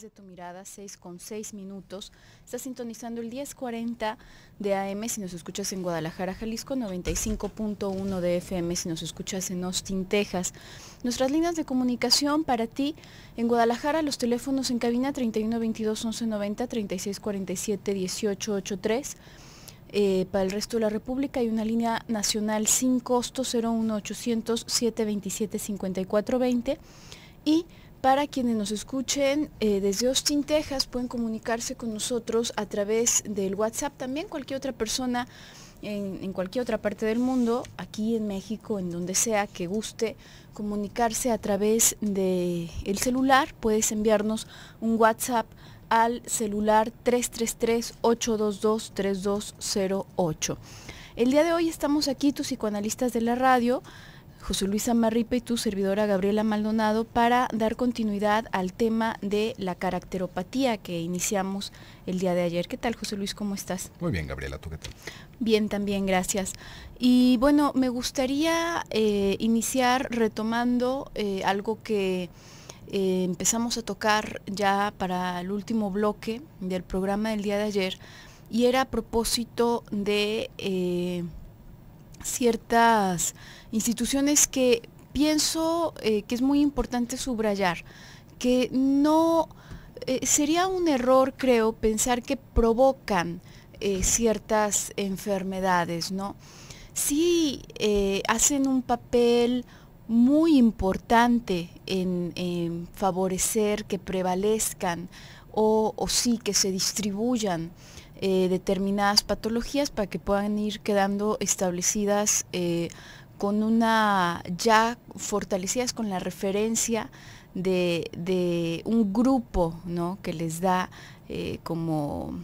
de tu mirada, 6 con 6 minutos. Está sintonizando el 1040 de AM si nos escuchas en Guadalajara, Jalisco, 95.1 de FM si nos escuchas en Austin, Texas. Nuestras líneas de comunicación para ti en Guadalajara, los teléfonos en cabina 3122 1190 3647 1883. para el resto de la República hay una línea nacional sin costo 01800 727 5420 y para quienes nos escuchen eh, desde Austin, Texas, pueden comunicarse con nosotros a través del WhatsApp también, cualquier otra persona en, cualquier otra parte del mundo, aquí en México, en donde sea que guste comunicarse a través del celular, puedes enviarnos un WhatsApp al celular 333-822-3208. El día de hoy estamos aquí, tus psicoanalistas de la radio, José Luis Amarripe y tu servidora Gabriela Maldonado para dar continuidad al tema de la caracteropatía que iniciamos el día de ayer. ¿Qué tal, José Luis? ¿Cómo estás? Muy bien, Gabriela, ¿tú qué tal? Bien, también, gracias. Y bueno, me gustaría eh, iniciar retomando eh, algo que eh, empezamos a tocar ya para el último bloque del programa del día de ayer y era a propósito de ciertas instituciones que pienso eh, que es muy importante subrayar, que no eh, sería un error, creo, pensar que provocan eh, ciertas enfermedades, ¿no? Sí hacen un papel muy importante en, favorecer que prevalezcan o sí que se distribuyan eh, determinadas patologías para que puedan ir quedando establecidas eh, con una ya fortalecidas con la referencia de, un grupo que les da eh, como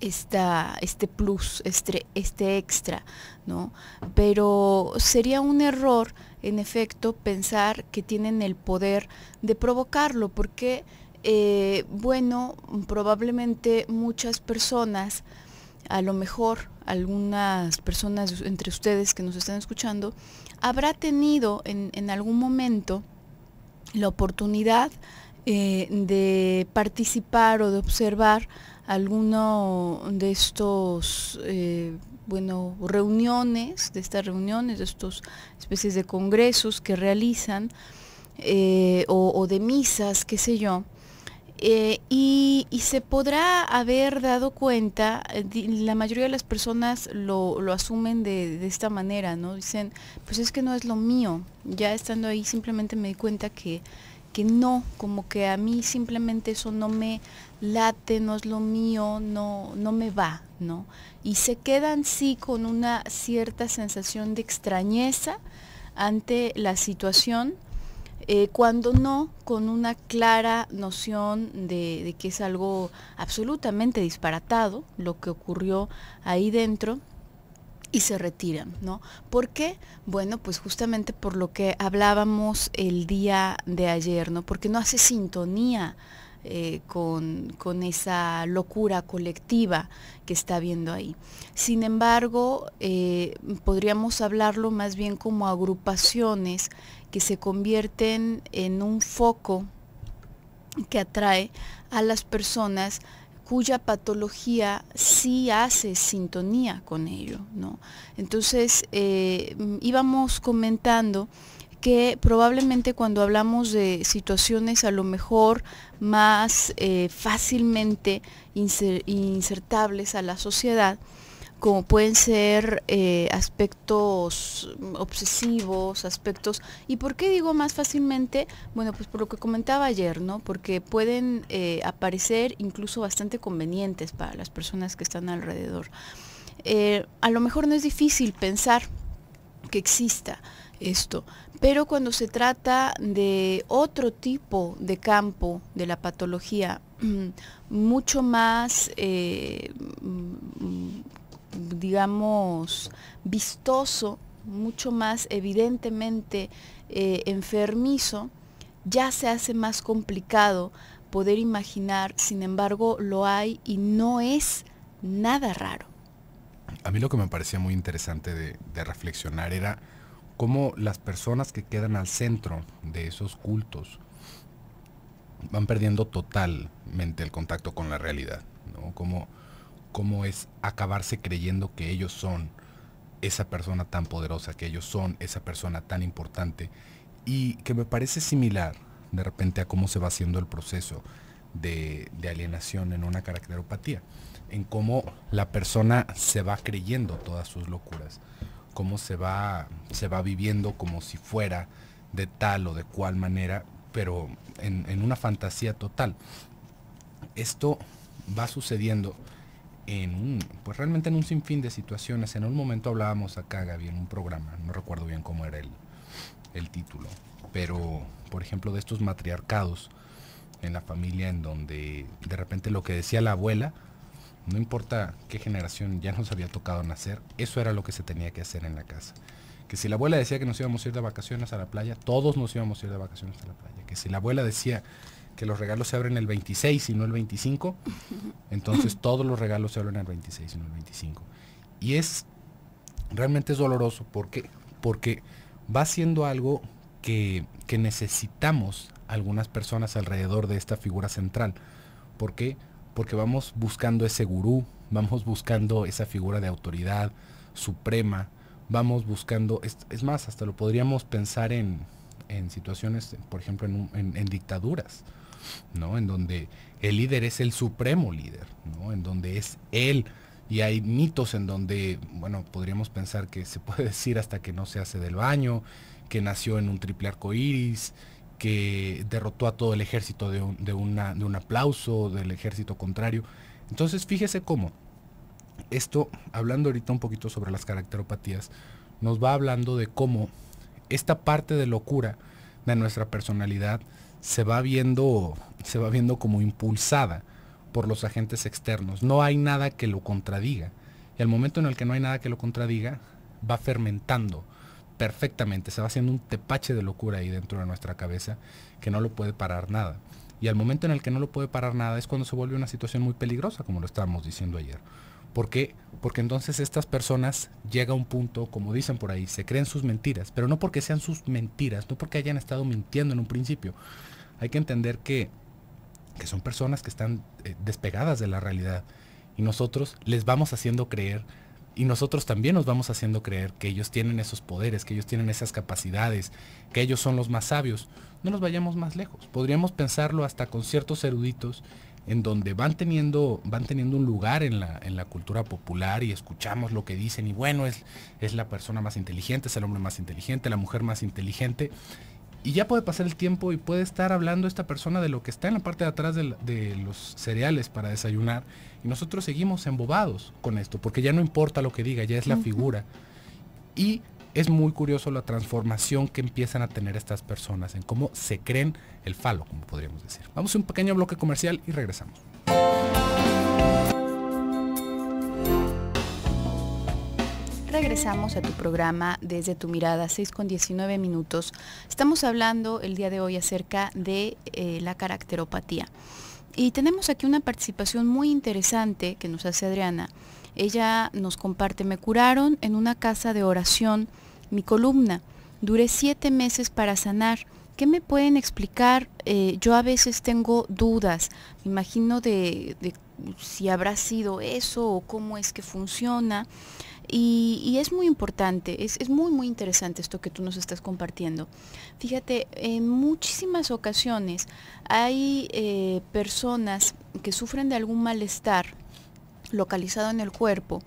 esta, este plus, este, este extra, ¿no? Pero sería un error, en efecto, pensar que tienen el poder de provocarlo, porque eh, bueno, probablemente muchas personas, a lo mejor algunas personas entre ustedes que nos están escuchando, habrá tenido en, algún momento la oportunidad eh, de participar o de observar alguno de estos, eh, bueno, reuniones, de estas reuniones, de estos especies de congresos que realizan, o de misas, qué sé yo, eh, y, se podrá haber dado cuenta, eh, la mayoría de las personas lo, asumen de, esta manera, ¿no? Dicen, pues es que no es lo mío. Ya estando ahí simplemente me di cuenta que, que no, como que a mí simplemente eso no me late, no es lo mío, no, no me va, ¿no? Y se quedan sí con una cierta sensación de extrañeza ante la situación eh, cuando no con una clara noción de, de que es algo absolutamente disparatado lo que ocurrió ahí dentro y se retiran, ¿no? ¿Por qué? Bueno, pues justamente por lo que hablábamos el día de ayer, ¿no? Porque no hace sintonía eh, con, esa locura colectiva que está habiendo ahí. Sin embargo, eh, podríamos hablarlo más bien como agrupaciones que se convierten en un foco que atrae a las personas cuya patología sí hace sintonía con ello. ¿no? Entonces, eh, íbamos comentando que probablemente cuando hablamos de situaciones a lo mejor más eh, fácilmente insertables a la sociedad, como pueden ser eh, aspectos obsesivos, aspectos... ¿Y por qué digo más fácilmente? Bueno, pues por lo que comentaba ayer, ¿no? Porque pueden eh, aparecer incluso bastante convenientes para las personas que están alrededor. a lo mejor no es difícil pensar que exista esto. Pero cuando se trata de otro tipo de campo de la patología, mucho más, eh, mm, digamos, vistoso, mucho más evidentemente eh, enfermizo, ya se hace más complicado poder imaginar, sin embargo lo hay y no es nada raro. A mí lo que me parecía muy interesante de reflexionar era cómo las personas que quedan al centro de esos cultos van perdiendo totalmente el contacto con la realidad, Cómo, es acabarse creyendo que ellos son esa persona tan poderosa, que ellos son esa persona tan importante y que me parece similar de repente a cómo se va haciendo el proceso de alienación en una caracteropatía, en cómo la persona se va creyendo todas sus locuras cómo se va, se va viviendo como si fuera de tal o de cual manera, pero en, una fantasía total. Esto va sucediendo en un, pues realmente en un sinfín de situaciones. En un momento hablábamos acá, Gaby, en un programa, no recuerdo bien cómo era el título, pero por ejemplo de estos matriarcados en la familia en donde de repente lo que decía la abuela, no importa qué generación ya nos había tocado nacer, eso era lo que se tenía que hacer en la casa. Que si la abuela decía que nos íbamos a ir de vacaciones a la playa, todos nos íbamos a ir de vacaciones a la playa. Que si la abuela decía que los regalos se abren el 26 y no el 25, entonces todos los regalos se abren el 26 y no el 25. Y es, realmente es doloroso. porque Porque va siendo algo que, que necesitamos algunas personas alrededor de esta figura central. Porque porque vamos buscando ese gurú, vamos buscando esa figura de autoridad suprema, vamos buscando, es, más, hasta lo podríamos pensar en, situaciones, por ejemplo, en, dictaduras, ¿no? En donde el líder es el supremo líder, ¿no? En donde es él. Y hay mitos en donde, bueno, podríamos pensar que se puede decir hasta que no se hace del baño, que nació en un triple arco iris, que derrotó a todo el ejército de un, de aplauso del ejército contrario. Entonces fíjese cómo esto, hablando ahorita un poquito sobre las caracteropatías, nos va hablando de cómo esta parte de locura de nuestra personalidad se va viendo, se va viendo como impulsada por los agentes externos. No hay nada que lo contradiga. Y al momento en el que no hay nada que lo contradiga, va fermentando perfectamente, se va haciendo un tepache de locura ahí dentro de nuestra cabeza que no lo puede parar nada. Y al momento en el que no lo puede parar nada es cuando se vuelve una situación muy peligrosa, como lo estábamos diciendo ayer. ¿Por qué? Porque entonces estas personas llega a un punto, como dicen por ahí, se creen sus mentiras, pero no porque sean sus mentiras, no porque hayan estado mintiendo en un principio. Hay que entender que, son personas que están eh, despegadas de la realidad y nosotros les vamos haciendo creer y nosotros también nos vamos haciendo creer que ellos tienen esos poderes, que ellos tienen esas capacidades, que ellos son los más sabios. No nos vayamos más lejos. Podríamos pensarlo hasta con ciertos eruditos en donde van teniendo, van teniendo un lugar en la, en la cultura popular y escuchamos lo que dicen y bueno, es, es la persona más inteligente, es el hombre más inteligente, la mujer más inteligente y ya puede pasar el tiempo y puede estar hablando esta persona de lo que está en la parte de atrás de, los cereales para desayunar. Y nosotros seguimos embobados con esto, porque ya no importa lo que diga, ya es la figura. Y es muy curioso la transformación que empiezan a tener estas personas en cómo se creen el falo, como podríamos decir. Vamos a un pequeño bloque comercial y regresamos. Regresamos a tu programa desde tu mirada, 6 con 19 minutos. Estamos hablando el día de hoy acerca de eh, la caracteropatía. Y tenemos aquí una participación muy interesante que nos hace Adriana. Ella nos comparte, me curaron en una casa de oración mi columna. Duré siete meses para sanar. ¿Qué me pueden explicar? Eh, yo a veces tengo dudas, me imagino de si habrá sido eso o cómo es que funciona. Y, es muy importante, es, muy, muy interesante esto que tú nos estás compartiendo. Fíjate, en muchísimas ocasiones hay eh, personas que sufren de algún malestar localizado en el cuerpo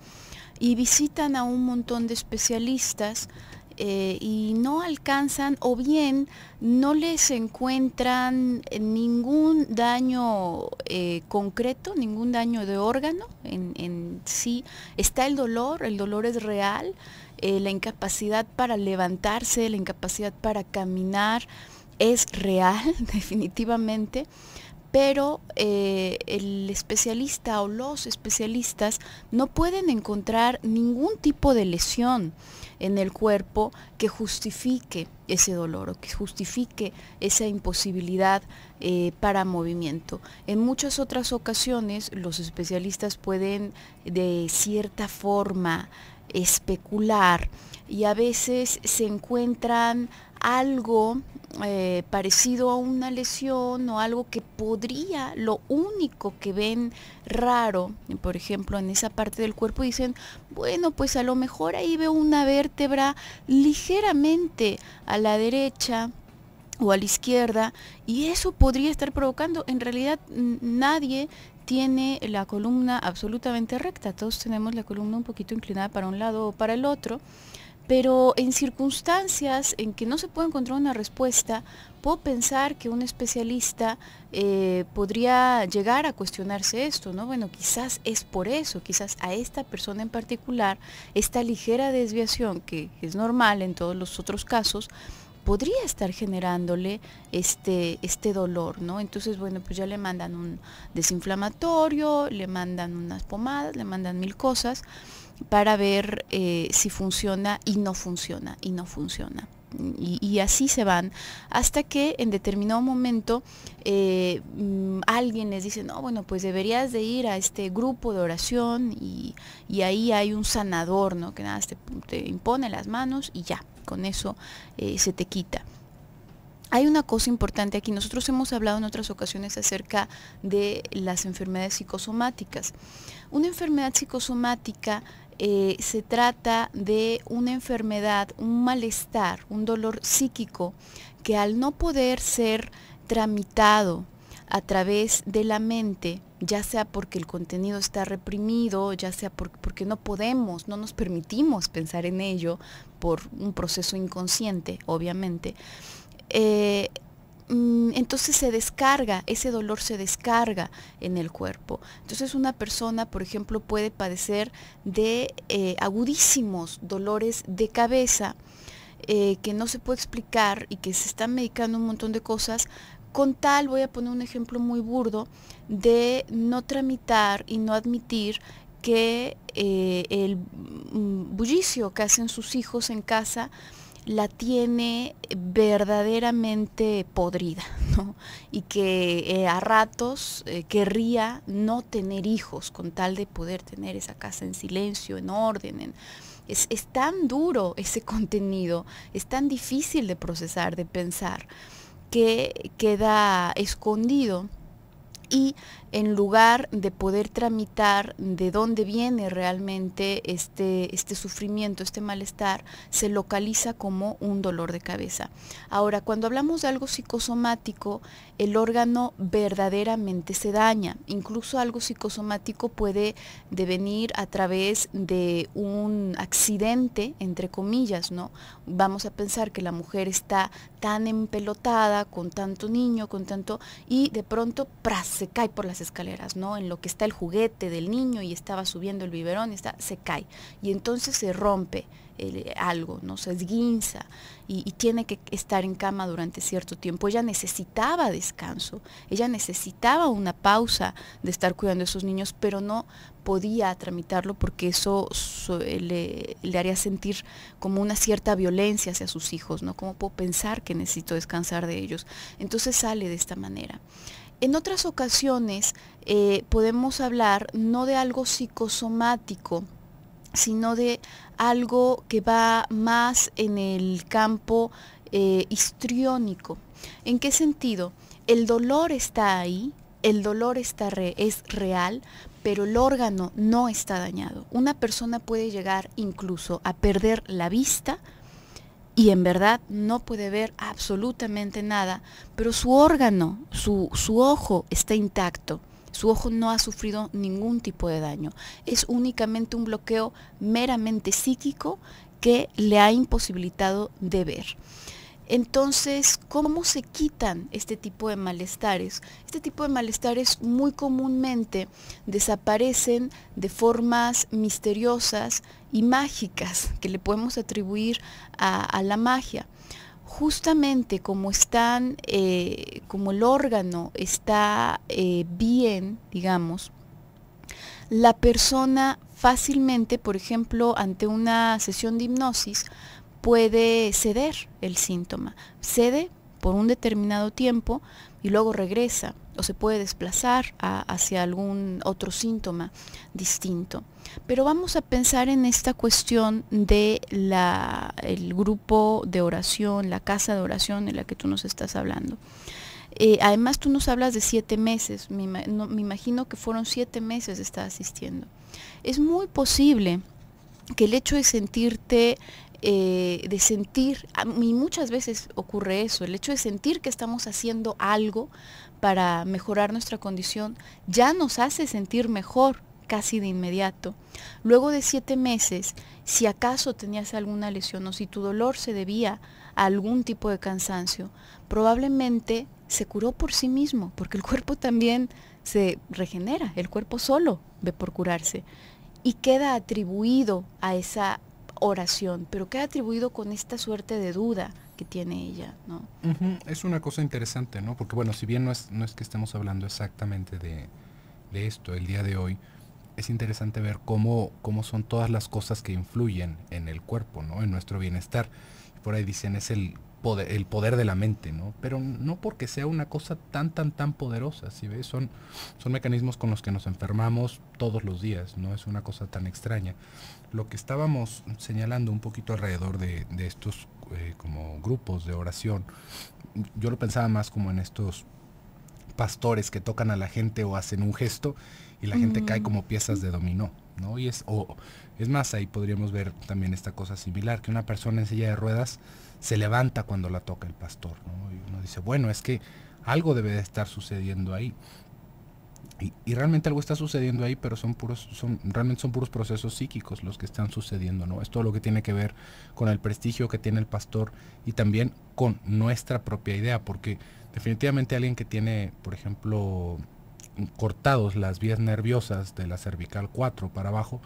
y visitan a un montón de especialistas eh, y no alcanzan o bien no les encuentran ningún daño eh, concreto, ningún daño de órgano en, sí. Está el dolor, el dolor es real, eh, la incapacidad para levantarse, la incapacidad para caminar es real definitivamente pero el especialista o los especialistas no pueden encontrar ningún tipo de lesión en el cuerpo que justifique ese dolor o que justifique esa imposibilidad eh, para movimiento. En muchas otras ocasiones los especialistas pueden de cierta forma especular y a veces se encuentran algo eh, parecido a una lesión o algo que podría, lo único que ven raro, por ejemplo, en esa parte del cuerpo, dicen, bueno, pues a lo mejor ahí veo una vértebra ligeramente a la derecha o a la izquierda y eso podría estar provocando, en realidad nadie tiene la columna absolutamente recta, todos tenemos la columna un poquito inclinada para un lado o para el otro pero en circunstancias en que no se puede encontrar una respuesta, puedo pensar que un especialista eh, podría llegar a cuestionarse esto, ¿no? Bueno, quizás es por eso, quizás a esta persona en particular, esta ligera desviación que es normal en todos los otros casos, podría estar generándole este, este dolor, ¿no? Entonces, bueno, pues ya le mandan un desinflamatorio, le mandan unas pomadas, le mandan mil cosas para ver eh, si funciona y no funciona y no funciona. Y, así se van hasta que en determinado momento eh, mm, alguien les dice, no, bueno, pues deberías de ir a este grupo de oración y, ahí hay un sanador, ¿no? Que nada, te, te impone las manos y ya, con eso eh, se te quita. Hay una cosa importante aquí, nosotros hemos hablado en otras ocasiones acerca de las enfermedades psicosomáticas. Una enfermedad psicosomática eh, se trata de una enfermedad, un malestar, un dolor psíquico que al no poder ser tramitado a través de la mente, ya sea porque el contenido está reprimido, ya sea porque no podemos, no nos permitimos pensar en ello por un proceso inconsciente, obviamente, eh, Mm, entonces se descarga, ese dolor se descarga en el cuerpo. Entonces una persona, por ejemplo, puede padecer de eh, agudísimos dolores de cabeza eh, que no se puede explicar y que se están medicando un montón de cosas. Con tal, voy a poner un ejemplo muy burdo, de no tramitar y no admitir que eh, el mm, bullicio que hacen sus hijos en casa, la tiene verdaderamente podrida, ¿no? Y que eh, a ratos eh, querría no tener hijos con tal de poder tener esa casa en silencio, en orden, Es, es, tan duro ese contenido, es tan difícil de procesar, de pensar, que queda escondido y en lugar de poder tramitar de dónde viene realmente este, este sufrimiento, este malestar, se localiza como un dolor de cabeza. Ahora, cuando hablamos de algo psicosomático, el órgano verdaderamente se daña. Incluso algo psicosomático puede devenir a través de un accidente, entre comillas, ¿no? Vamos a pensar que la mujer está tan empelotada, con tanto niño, con tanto, y de pronto, ¡pras! se cae por las escaleras, ¿no? En lo que está el juguete del niño y estaba subiendo el biberón, y está, se cae. Y entonces se rompe eh, algo, ¿no? Se esguinza y, tiene que estar en cama durante cierto tiempo. Ella necesitaba descanso, ella necesitaba una pausa de estar cuidando a esos niños, pero no podía tramitarlo porque eso le, le, haría sentir como una cierta violencia hacia sus hijos, ¿no? ¿Cómo puedo pensar que necesito descansar de ellos? Entonces sale de esta manera. En otras ocasiones eh, podemos hablar no de algo psicosomático, sino de algo que va más en el campo eh, histriónico. ¿En qué sentido? El dolor está ahí, el dolor es real, pero el órgano no está dañado. Una persona puede llegar incluso a perder la vista, y en verdad no puede ver absolutamente nada, pero su órgano, su, su, ojo está intacto. Su ojo no ha sufrido ningún tipo de daño. Es únicamente un bloqueo meramente psíquico que le ha imposibilitado de ver. Entonces, ¿cómo se quitan este tipo de malestares? Este tipo de malestares muy comúnmente desaparecen de formas misteriosas y mágicas que le podemos atribuir a, la magia. Justamente como están, eh, como el órgano está eh, bien, digamos, la persona fácilmente, por ejemplo, ante una sesión de hipnosis, puede ceder el síntoma. Cede por un determinado tiempo y luego regresa o se puede desplazar hacia algún otro síntoma distinto. Pero vamos a pensar en esta cuestión de el grupo de oración, la casa de oración en la que tú nos estás hablando. Eh, además tú nos hablas de siete meses, me, me imagino que fueron siete meses de estar asistiendo. Es muy posible que el hecho de sentirte eh, de sentir, a mí muchas veces ocurre eso, el hecho de sentir que estamos haciendo algo para mejorar nuestra condición ya nos hace sentir mejor casi de inmediato. Luego de siete meses, si acaso tenías alguna lesión o si tu dolor se debía a algún tipo de cansancio, probablemente se curó por sí mismo, porque el cuerpo también se regenera, el cuerpo solo ve por curarse y queda atribuido a esa oración, pero ha atribuido con esta suerte de duda que tiene ella, ¿no? Es una cosa interesante, ¿no? Porque bueno, si bien no es, que estemos hablando exactamente de, de esto el día de hoy, es interesante ver cómo, cómo son todas las cosas que influyen en el cuerpo, ¿no? En nuestro bienestar. Por ahí dicen, es el el poder de la mente, ¿no? Pero no porque sea una cosa tan, tan, tan poderosa, si ¿sí Son, son mecanismos con los que nos enfermamos todos los días, no es una cosa tan extraña. Lo que estábamos señalando un poquito alrededor de, de estos eh, como grupos de oración, yo lo pensaba más como en estos pastores que tocan a la gente o hacen un gesto y la gente cae mm. como piezas de dominó. Y es, o, es más, ahí podríamos ver también esta cosa similar, que una persona en silla de ruedas se levanta cuando la toca el pastor, ¿no? Y uno dice, bueno, es que algo debe de estar sucediendo ahí. Y, realmente algo está sucediendo ahí, pero son puros, son, realmente son puros procesos psíquicos los que están sucediendo, ¿no? Es todo lo que tiene que ver con el prestigio que tiene el pastor y también con nuestra propia idea, porque definitivamente alguien que tiene, por ejemplo, cortados las vías nerviosas de la cervical 4 para abajo,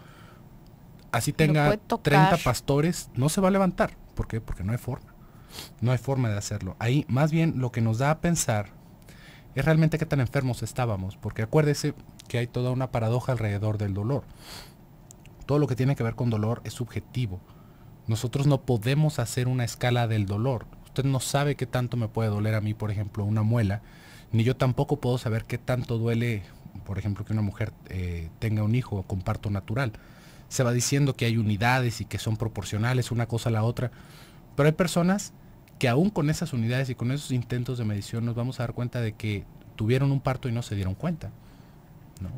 así tenga 30 pastores, no se va a levantar. ¿Por Porque no hay forma. No hay forma de hacerlo. Ahí más bien lo que nos da a pensar es realmente qué tan enfermos estábamos, porque acuérdese que hay toda una paradoja alrededor del dolor. Todo lo que tiene que ver con dolor es subjetivo. Nosotros no podemos hacer una escala del dolor. Usted no sabe qué tanto me puede doler a mí, por ejemplo, una muela ni yo tampoco puedo saber qué tanto duele, por ejemplo, que una mujer eh, tenga un hijo con parto natural. Se va diciendo que hay unidades y que son proporcionales una cosa a la otra, pero hay personas que aún con esas unidades y con esos intentos de medición nos vamos a dar cuenta de que tuvieron un parto y no se dieron cuenta.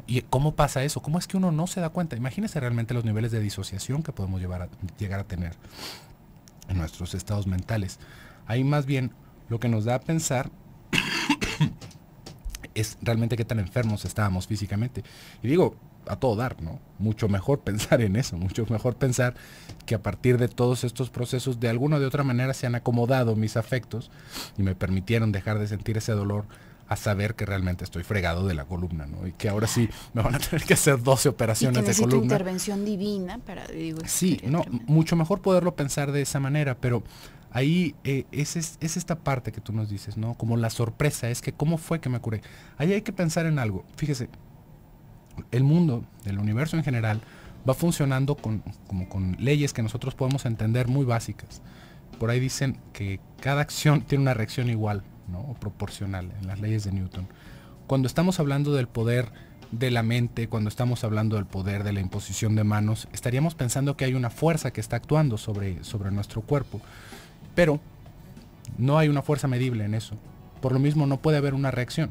¿Y cómo pasa eso? ¿Cómo es que uno no se da cuenta? Imagínense realmente los niveles de disociación que podemos llegar a tener en nuestros estados mentales. Ahí más bien lo que nos da a pensar es realmente qué tan enfermos estábamos físicamente. Y digo, a todo dar, ¿no? Mucho mejor pensar en eso, mucho mejor pensar que a partir de todos estos procesos de alguna o de otra manera se han acomodado mis afectos y me permitieron dejar de sentir ese dolor a saber que realmente estoy fregado de la columna, ¿no? Y que ahora sí me van a tener que hacer 12 operaciones de columna. intervención divina para Sí, este, no, mucho mejor poderlo pensar de esa manera, pero Ahí eh, es, esta parte que tú nos dices, ¿no? Como la sorpresa, es que cómo fue que me curé. Ahí hay que pensar en algo. Fíjese, el mundo, el universo en general, va funcionando con, como con leyes que nosotros podemos entender muy básicas. Por ahí dicen que cada acción tiene una reacción igual, ¿no? O proporcional, en las leyes de Newton. Cuando estamos hablando del poder de la mente, cuando estamos hablando del poder de la imposición de manos, estaríamos pensando que hay una fuerza que está actuando sobre, sobre nuestro cuerpo. Pero no hay una fuerza medible en eso. Por lo mismo no puede haber una reacción.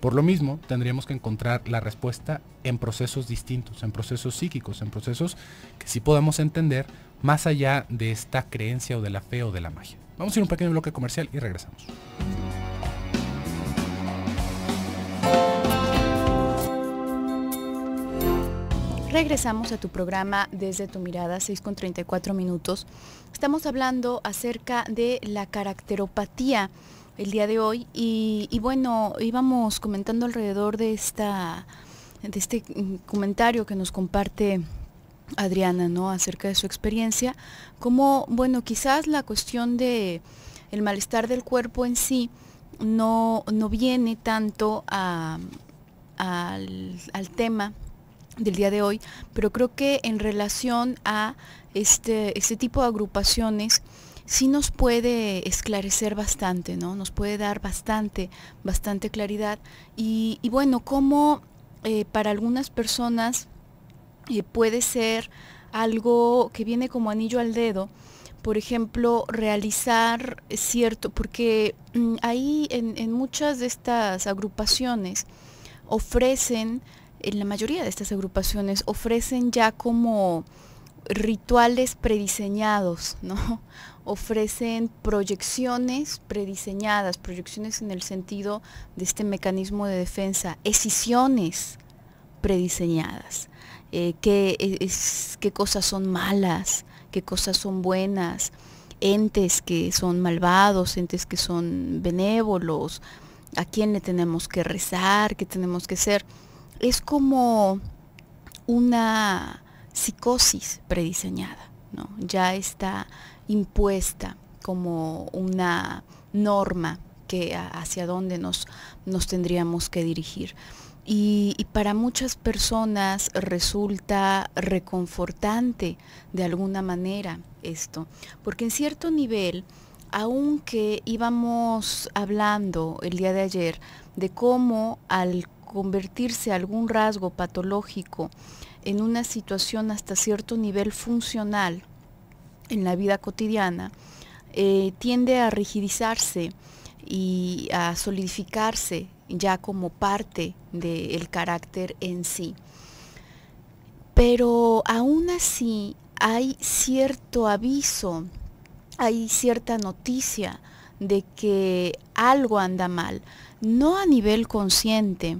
Por lo mismo tendríamos que encontrar la respuesta en procesos distintos, en procesos psíquicos, en procesos que sí podamos entender más allá de esta creencia o de la fe o de la magia. Vamos a ir un pequeño bloque comercial y regresamos. Regresamos a tu programa desde tu mirada, 6 con 34 minutos. Estamos hablando acerca de la caracteropatía el día de hoy y, bueno, íbamos comentando alrededor de, esta, de este mm, comentario que nos comparte Adriana, ¿no? Acerca de su experiencia, como, bueno, quizás la cuestión de el malestar del cuerpo en sí no, viene tanto al, al tema del día de hoy, pero creo que en relación a este, este, tipo de agrupaciones, sí nos puede esclarecer bastante, ¿no? Nos puede dar bastante, bastante claridad. Y, bueno, como eh, para algunas personas eh, puede ser algo que viene como anillo al dedo, por ejemplo, realizar cierto, porque mm, ahí en, en, muchas de estas agrupaciones ofrecen la mayoría de estas agrupaciones ofrecen ya como rituales prediseñados, ¿no? Ofrecen proyecciones prediseñadas, proyecciones en el sentido de este mecanismo de defensa, escisiones prediseñadas, eh, qué, qué cosas son malas, qué cosas son buenas, entes que son malvados, entes que son benévolos, a quién le tenemos que rezar, qué tenemos que ser es como una psicosis prediseñada, ¿no? Ya está impuesta como una norma que hacia dónde nos, nos tendríamos que dirigir. Y, y, para muchas personas resulta reconfortante de alguna manera esto, porque en cierto nivel, aunque íbamos hablando el día de ayer de cómo al convertirse algún rasgo patológico en una situación hasta cierto nivel funcional en la vida cotidiana, eh, tiende a rigidizarse y a solidificarse ya como parte del carácter en sí. Pero aún así hay cierto aviso, hay cierta noticia de que algo anda mal, no a nivel consciente,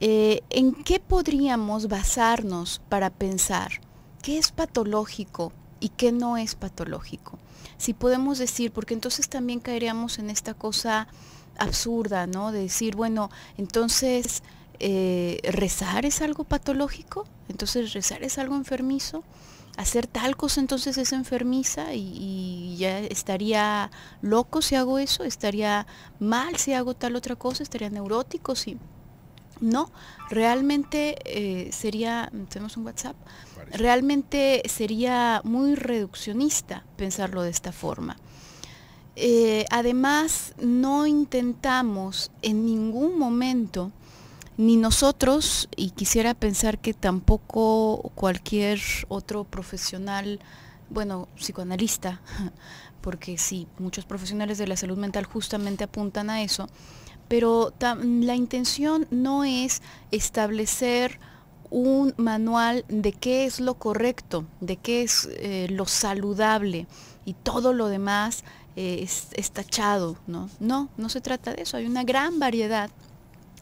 eh, ¿en qué podríamos basarnos para pensar qué es patológico y qué no es patológico? Si podemos decir, porque entonces también caeríamos en esta cosa absurda, ¿no? De decir, bueno, entonces eh, rezar es algo patológico, entonces rezar es algo enfermizo, hacer tal cosa entonces es enfermiza y, ya estaría loco si hago eso, estaría mal si hago tal otra cosa, estaría neurótico si... No, realmente eh, sería, tenemos un WhatsApp, realmente sería muy reduccionista pensarlo de esta forma. Eh, además, no intentamos en ningún momento, ni nosotros, y quisiera pensar que tampoco cualquier otro profesional, bueno, psicoanalista, porque sí, muchos profesionales de la salud mental justamente apuntan a eso, pero la intención no es establecer un manual de qué es lo correcto, de qué es eh, lo saludable y todo lo demás eh, es, tachado, ¿no? No, no se trata de eso. Hay una gran variedad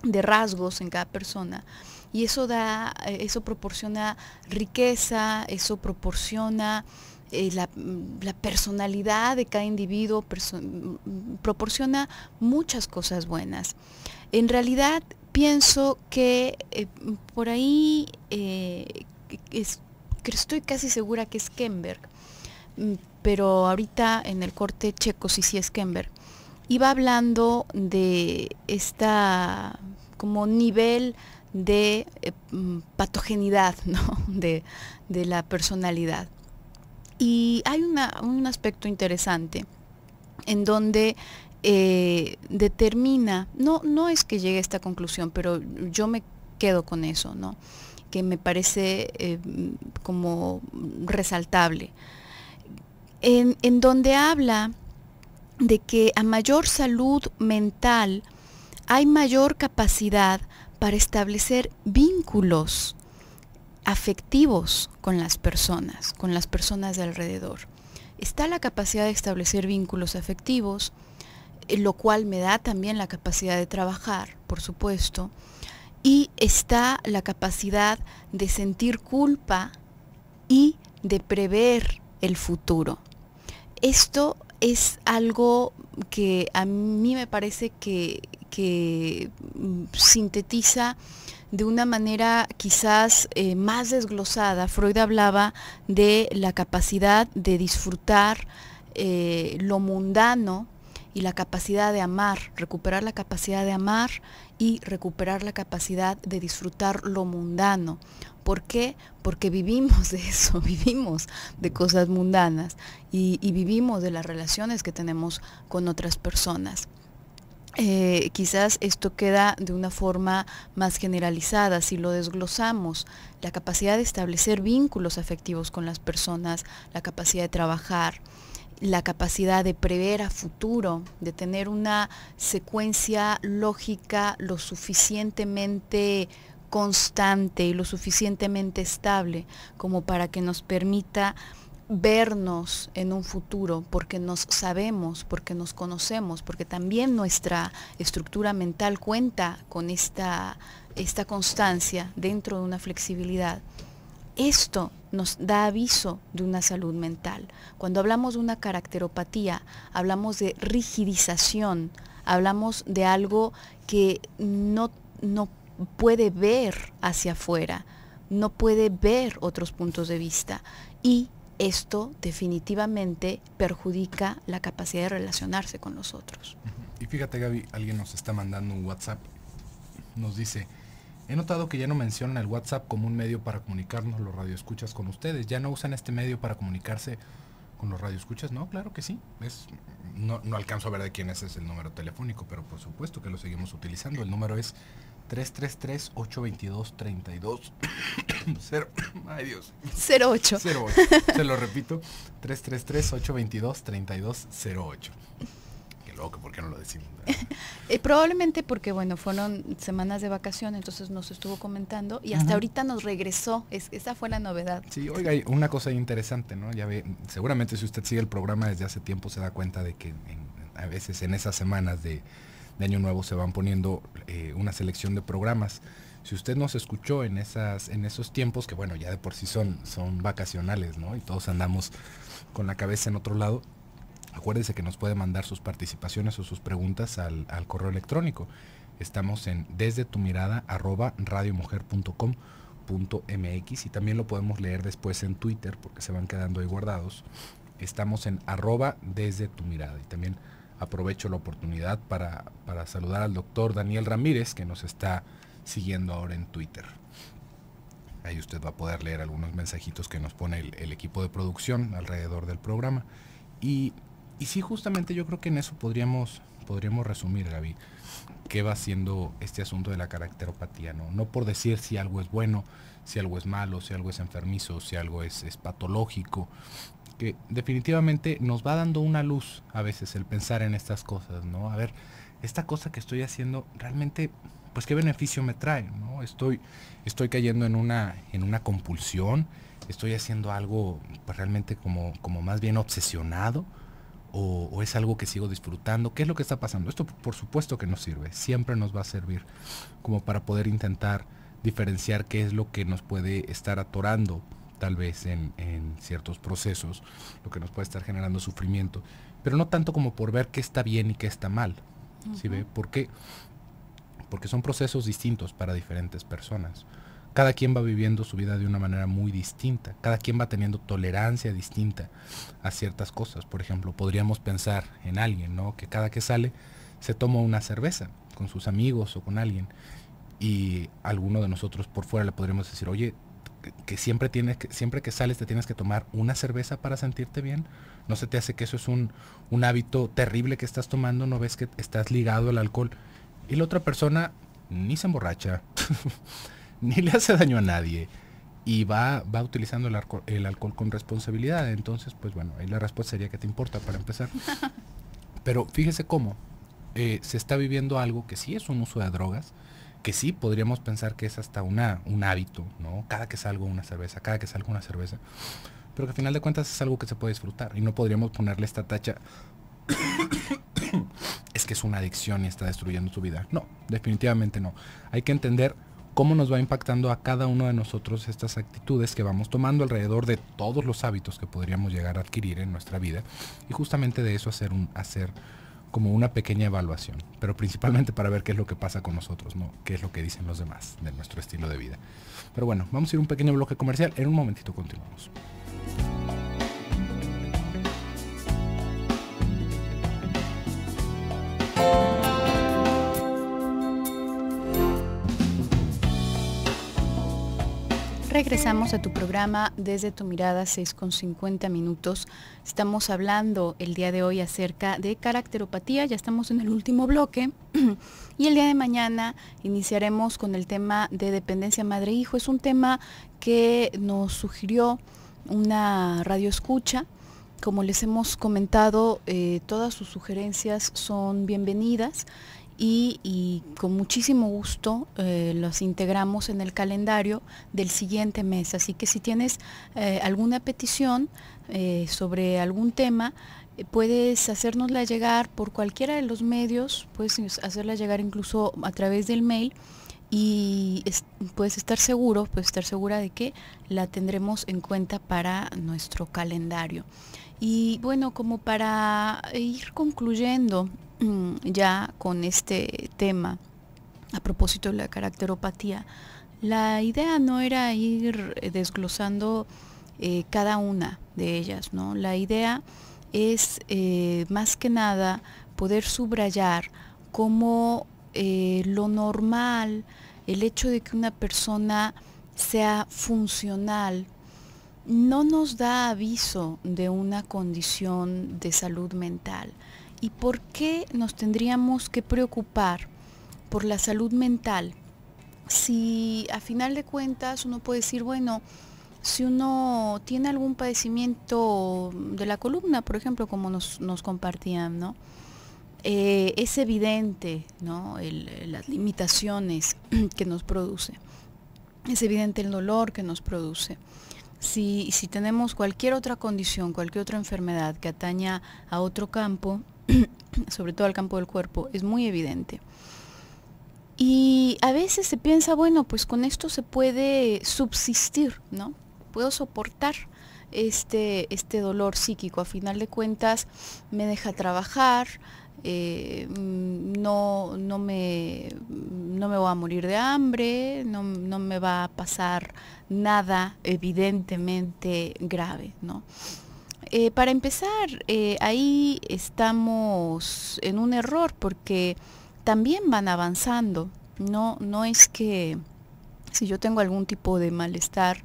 de rasgos en cada persona y eso da, eh, eso proporciona riqueza, eso proporciona eh, mm, la, personalidad de cada individuo mm, proporciona muchas cosas buenas. En realidad pienso que eh, por ahí eh, estoy casi segura que es Kemberg, mm, pero ahorita en el corte checo sí sí es Kemberg. Iba hablando de esta como nivel de patogenidad de la personalidad. Y hay un aspecto interesante en donde eh, determina, no, no es que llegue a esta conclusión, pero yo me quedo con eso, ¿no? que me parece eh, como resaltable, en, en donde habla de que a mayor salud mental hay mayor capacidad para establecer vínculos afectivos con las personas, con las personas de alrededor. Está la capacidad de establecer vínculos afectivos, eh, lo cual me da también la capacidad de trabajar, por supuesto, y está la capacidad de sentir culpa y de prever el futuro. Esto es algo que a mí me parece que, que mm, sintetiza de una manera quizás eh, más desglosada, Freud hablaba de la capacidad de disfrutar eh, lo mundano y la capacidad de amar, recuperar la capacidad de amar y recuperar la capacidad de disfrutar lo mundano. ¿Por qué? Porque vivimos de eso, vivimos de cosas mundanas y vivimos de las relaciones que tenemos con otras personas. Eh, quizás esto queda de una forma más generalizada si lo desglosamos. La capacidad de establecer vínculos afectivos con las personas, la capacidad de trabajar, la capacidad de prever a futuro, de tener una secuencia lógica lo suficientemente constante y lo suficientemente estable como para que nos permita vernos en un futuro porque nos sabemos, porque nos conocemos, porque también nuestra estructura mental cuenta con esta, esta constancia dentro de una flexibilidad. Esto nos da aviso de una salud mental. Cuando hablamos de una caracteropatía, hablamos de rigidización, hablamos de algo que no, no puede ver hacia afuera, no puede ver otros puntos de vista y esto definitivamente perjudica la capacidad de relacionarse con los otros. Y fíjate Gaby, alguien nos está mandando un WhatsApp, nos dice, he notado que ya no mencionan el WhatsApp como un medio para comunicarnos los radioescuchas con ustedes, ya no usan este medio para comunicarse con los radioescuchas, no, claro que sí, es, no, alcanzo a ver de quién es, es el número telefónico, pero por supuesto que lo seguimos utilizando, el número es 333-822-32. Ay Dios. 08. 08. Se lo repito. 333-822-3208. Qué loco, ¿por qué no lo decimos? Eh, probablemente porque, bueno, fueron semanas de vacación, entonces nos estuvo comentando y hasta ahorita nos regresó. Es, esa fue la novedad. Sí, oiga, hay una cosa interesante, ¿no? Ya ve, seguramente si usted sigue el programa desde hace tiempo se da cuenta de que a veces en esas semanas de de Año Nuevo se van poniendo eh, una selección de programas. Si usted nos escuchó en, esas, en esos tiempos, que bueno, ya de por sí son, son vacacionales, ¿no? Y todos andamos con la cabeza en otro lado, acuérdese que nos puede mandar sus participaciones o sus preguntas al, correo electrónico. Estamos en desde tu mirada arroba radiomujer.com.mx y también lo podemos leer después en Twitter porque se van quedando ahí guardados. Estamos en arroba desde tu mirada y también aprovecho la oportunidad para, saludar al doctor Daniel Ramírez, que nos está siguiendo ahora en Twitter. Ahí usted va a poder leer algunos mensajitos que nos pone el, equipo de producción alrededor del programa. Y, y, sí, justamente yo creo que en eso podríamos, podríamos resumir, Gaby, qué va siendo este asunto de la caracteropatía, ¿no? No por decir si algo es bueno, si algo es malo, si algo es enfermizo, si algo es, es patológico, que definitivamente nos va dando una luz a veces el pensar en estas cosas, ¿no? A ver, esta cosa que estoy haciendo realmente, pues qué beneficio me trae, ¿no? Estoy, estoy cayendo en una, en una compulsión, estoy haciendo algo pues, realmente como, como más bien obsesionado, o, o, es algo que sigo disfrutando? ¿Qué es lo que está pasando? Esto por supuesto que nos sirve, siempre nos va a servir como para poder intentar diferenciar qué es lo que nos puede estar atorando tal vez en, ciertos procesos, lo que nos puede estar generando sufrimiento, pero no tanto como por ver qué está bien y qué está mal. ¿Sí ve? ¿Por qué? Porque son procesos distintos para diferentes personas. Cada quien va viviendo su vida de una manera muy distinta. Cada quien va teniendo tolerancia distinta a ciertas cosas. Por ejemplo, podríamos pensar en alguien, ¿no? Que cada que sale se toma una cerveza con sus amigos o con alguien y alguno de nosotros por fuera le podríamos decir, oye, que siempre tienes que, siempre que sales te tienes que tomar una cerveza para sentirte bien? ¿No se te hace que eso es un, hábito terrible que estás tomando? ¿No ves que estás ligado al alcohol? Y la otra persona ni se emborracha, ni le hace daño a nadie y va, va utilizando el alcohol, con responsabilidad. Entonces, pues bueno, ahí la respuesta sería que te importa para empezar. Pero fíjese cómo eh, se está viviendo algo que sí es un uso de drogas, que sí podríamos pensar que es hasta una, un hábito, ¿no? Cada que salgo una cerveza, cada que salgo una cerveza, pero que al final de cuentas es algo que se puede disfrutar y no podríamos ponerle esta tacha. es que es una adicción y está destruyendo tu vida. No, definitivamente no. Hay que entender cómo nos va impactando a cada uno de nosotros estas actitudes que vamos tomando alrededor de todos los hábitos que podríamos llegar a adquirir en nuestra vida y justamente de eso hacer un hacer como una pequeña evaluación, pero principalmente para ver qué es lo que pasa con nosotros, ¿no? qué es lo que dicen los demás de nuestro estilo de vida. Pero bueno, vamos a ir a un pequeño bloque comercial, en un momentito continuamos. Regresamos a tu programa desde tu mirada 6 con 50 minutos. Estamos hablando el día de hoy acerca de caracteropatía, ya estamos en el último bloque y el día de mañana iniciaremos con el tema de dependencia madre-hijo. Es un tema que nos sugirió una radio escucha. Como les hemos comentado, eh, todas sus sugerencias son bienvenidas y, con muchísimo gusto eh, los integramos en el calendario del siguiente mes. Así que si tienes eh, alguna petición eh, sobre algún tema, puedes hacérnosla llegar por cualquiera de los medios, puedes hacerla llegar incluso a través del mail y puedes estar seguro, puedes estar segura de que la tendremos en cuenta para nuestro calendario. Y bueno, como para ir concluyendo ya con este tema, a propósito de la caracteropatía, la idea no era ir eh, desglosando eh, cada una de ellas, ¿no? La idea es eh, más que nada poder subrayar cómo lo normal, el hecho de que una persona sea funcional, no nos da aviso de una condición de salud mental. ¿Y por qué nos tendríamos que preocupar por la salud mental? Si a final de cuentas uno puede decir, bueno, si uno tiene algún padecimiento de la columna, por ejemplo, como nos, compartían, ¿no? Eh, es evidente ¿no? las limitaciones que nos produce. Es evidente el dolor que nos produce. Si, si tenemos cualquier otra condición, cualquier otra enfermedad que ataña a otro campo, sobre todo al campo del cuerpo, es muy evidente. Y a veces se piensa, bueno, pues con esto se puede subsistir, ¿no? Puedo soportar este, este dolor psíquico. A final de cuentas, me deja trabajar, eh, mm, no, no, me, no me voy a morir de hambre, no, no me va a pasar nada evidentemente grave, ¿no? Eh, para empezar, eh, ahí estamos en un error porque también van avanzando. No, no es que si yo tengo algún tipo de malestar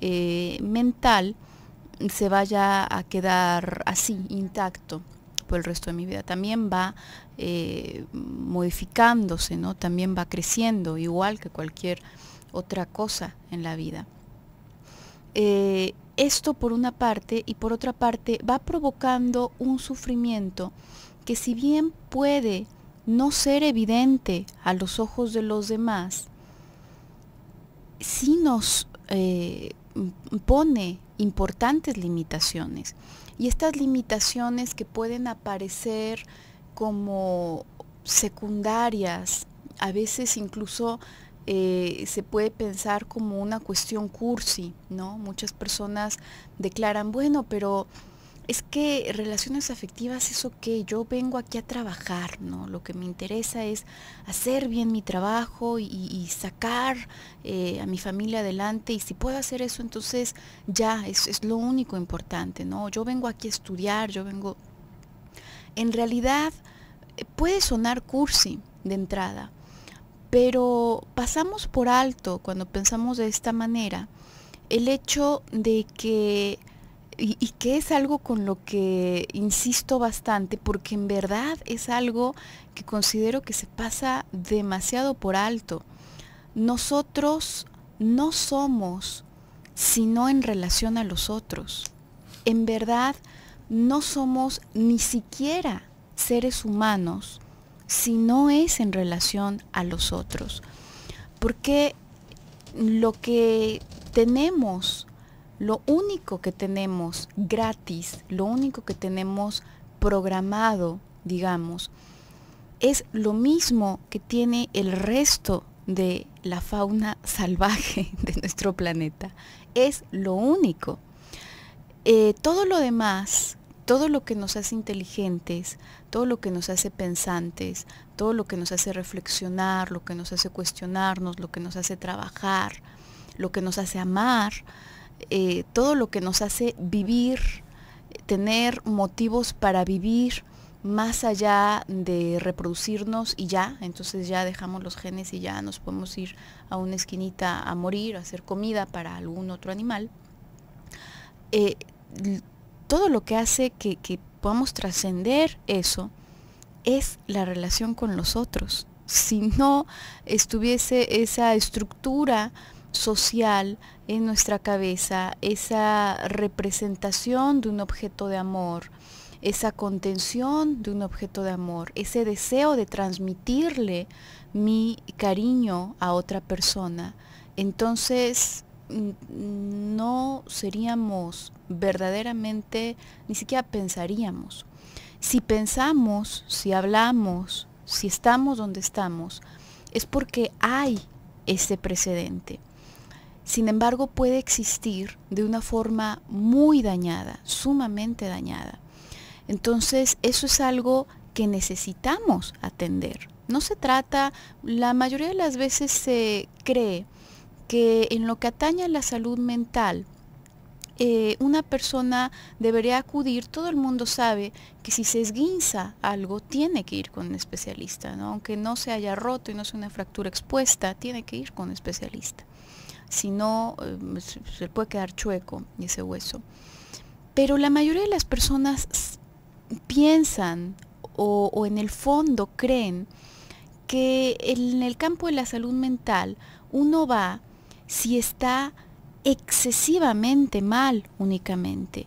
eh, mental, se vaya a quedar así, intacto por el resto de mi vida. También va modificándose, ¿no? También va creciendo, igual que cualquier otra cosa en la vida esto por una parte y por otra parte va provocando un sufrimiento que si bien puede no ser evidente a los ojos de los demás, sí nos eh, pone importantes limitaciones. Y estas limitaciones que pueden aparecer como secundarias, a veces incluso eh, se puede pensar como una cuestión cursi, ¿no? Muchas personas declaran, bueno, pero es que relaciones afectivas es que yo vengo aquí a trabajar, ¿no? Lo que me interesa es hacer bien mi trabajo y, sacar eh, a mi familia adelante y si puedo hacer eso entonces ya es, es lo único importante, ¿no? Yo vengo aquí a estudiar, yo vengo... En realidad eh, puede sonar cursi de entrada, pero pasamos por alto cuando pensamos de esta manera el hecho de que, y, que es algo con lo que insisto bastante, porque en verdad es algo que considero que se pasa demasiado por alto. Nosotros no somos sino en relación a los otros. En verdad no somos ni siquiera seres humanos si no es en relación a los otros. Porque lo que tenemos, lo único que tenemos gratis, lo único que tenemos programado, digamos, es lo mismo que tiene el resto de la fauna salvaje de nuestro planeta. Es lo único. Eh, todo lo demás, todo lo que nos hace inteligentes, todo lo que nos hace pensantes, todo lo que nos hace reflexionar, lo que nos hace cuestionarnos, lo que nos hace trabajar, lo que nos hace amar, eh, todo lo que nos hace vivir, tener motivos para vivir más allá de reproducirnos y ya, entonces ya dejamos los genes y ya nos podemos ir a una esquinita a morir, a hacer comida para algún otro animal. Eh, todo lo que hace que, que a trascender eso, es la relación con los otros. Si no estuviese esa estructura social en nuestra cabeza, esa representación de un objeto de amor, esa contención de un objeto de amor, ese deseo de transmitirle mi cariño a otra persona, entonces no seríamos verdaderamente, ni siquiera pensaríamos. Si pensamos, si hablamos, si estamos donde estamos, es porque hay ese precedente. Sin embargo, puede existir de una forma muy dañada, sumamente dañada. Entonces, eso es algo que necesitamos atender. No se trata, la mayoría de las veces se cree que en lo que atañe a la salud mental, eh, una persona debería acudir, todo el mundo sabe que si se esguinza algo, tiene que ir con un especialista, aunque no se haya roto y no sea una fractura expuesta, tiene que ir con un especialista. Si no, eh, se puede quedar chueco ese hueso. Pero la mayoría de las personas piensan o en el fondo creen que en el campo de la salud mental uno va si está excesivamente mal únicamente.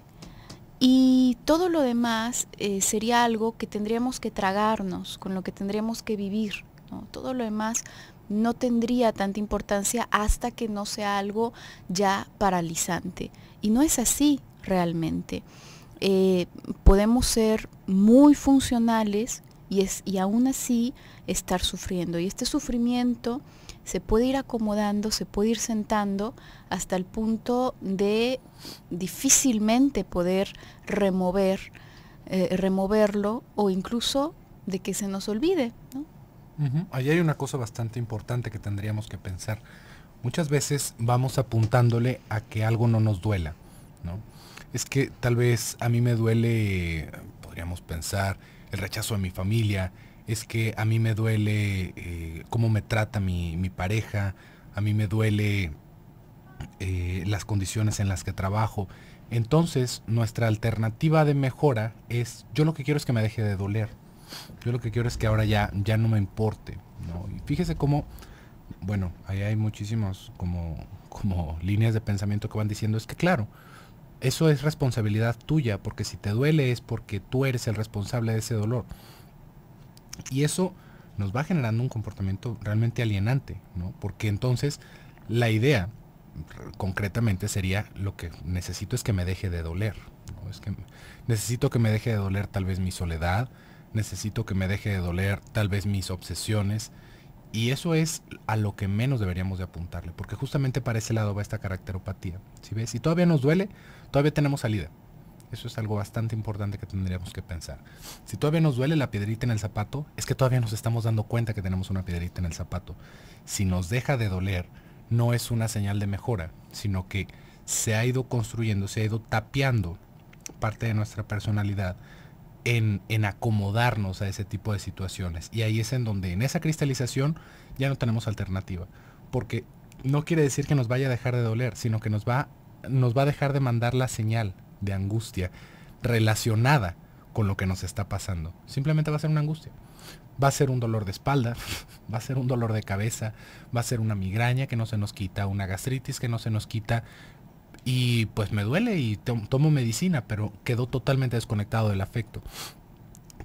Y todo lo demás eh, sería algo que tendríamos que tragarnos, con lo que tendríamos que vivir. Todo lo demás no tendría tanta importancia hasta que no sea algo ya paralizante. Y no es así realmente. Eh, podemos ser muy funcionales y, es, y aún así estar sufriendo. Y este sufrimiento se puede ir acomodando, se puede ir sentando hasta el punto de difícilmente poder remover, eh, removerlo o incluso de que se nos olvide. allí Ahí hay una cosa bastante importante que tendríamos que pensar. Muchas veces vamos apuntándole a que algo no nos duela. ¿no? Es que tal vez a mí me duele, podríamos pensar, el rechazo de mi familia, es que a mí me duele eh, cómo me trata mi, pareja, a mí me duele eh, las condiciones en las que trabajo. Entonces, nuestra alternativa de mejora es, yo lo que quiero es que me deje de doler. Yo lo que quiero es que ahora ya, ya no me importe. ¿no? Y fíjese cómo, bueno, ahí hay muchísimos como, como líneas de pensamiento que van diciendo, es que claro, eso es responsabilidad tuya, porque si te duele es porque tú eres el responsable de ese dolor. Y eso nos va generando un comportamiento realmente alienante, ¿no? Porque entonces la idea concretamente sería lo que necesito es que me deje de doler. necesito que me deje de doler tal vez mi soledad, necesito que me deje de doler tal vez mis obsesiones. Y eso es a lo que menos deberíamos de apuntarle, porque justamente para ese lado va esta caracteropatía. Si ves, si todavía nos duele, todavía tenemos salida. Eso es algo bastante importante que tendríamos que pensar. Si todavía nos duele la piedrita en el zapato, es que todavía nos estamos dando cuenta que tenemos una piedrita en el zapato. Si nos deja de doler, no es una señal de mejora, sino que se ha ido construyendo, se ha ido tapeando parte de nuestra personalidad en, acomodarnos a ese tipo de situaciones. Y ahí es en donde en esa cristalización ya no tenemos alternativa. Porque no quiere decir que nos vaya a dejar de doler, sino que nos va, nos va a dejar de mandar la señal de angustia relacionada con lo que nos está pasando. Simplemente va a ser una angustia. Va a ser un dolor de espalda, va a ser un dolor de cabeza, va a ser una migraña que no se nos quita, una gastritis que no se nos quita. Y pues me duele y tomo medicina, pero quedó totalmente desconectado del afecto,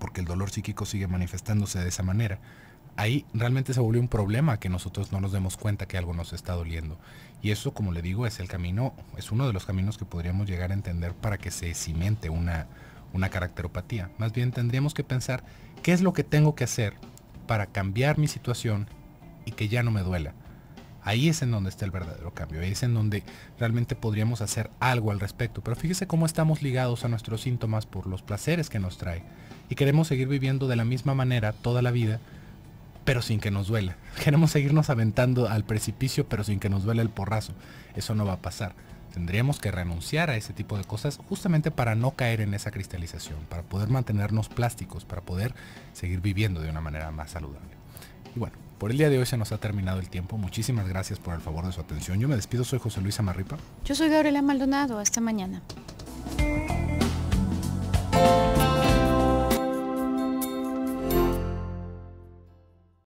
porque el dolor psíquico sigue manifestándose de esa manera ahí realmente se vuelve un problema que nosotros no nos demos cuenta que algo nos está doliendo. Y eso, como le digo, es el camino, es uno de los caminos que podríamos llegar a entender para que se cimente una, una caracteropatía. Más bien tendríamos que pensar qué es lo que tengo que hacer para cambiar mi situación y que ya no me duela. Ahí es en donde está el verdadero cambio, ahí es en donde realmente podríamos hacer algo al respecto. Pero fíjese cómo estamos ligados a nuestros síntomas por los placeres que nos trae y queremos seguir viviendo de la misma manera toda la vida pero sin que nos duela. Queremos seguirnos aventando al precipicio, pero sin que nos duela el porrazo. Eso no va a pasar. Tendríamos que renunciar a ese tipo de cosas justamente para no caer en esa cristalización, para poder mantenernos plásticos, para poder seguir viviendo de una manera más saludable. Y bueno, por el día de hoy se nos ha terminado el tiempo. Muchísimas gracias por el favor de su atención. Yo me despido, soy José Luis Amarripa. Yo soy Gabriela Maldonado. Hasta mañana.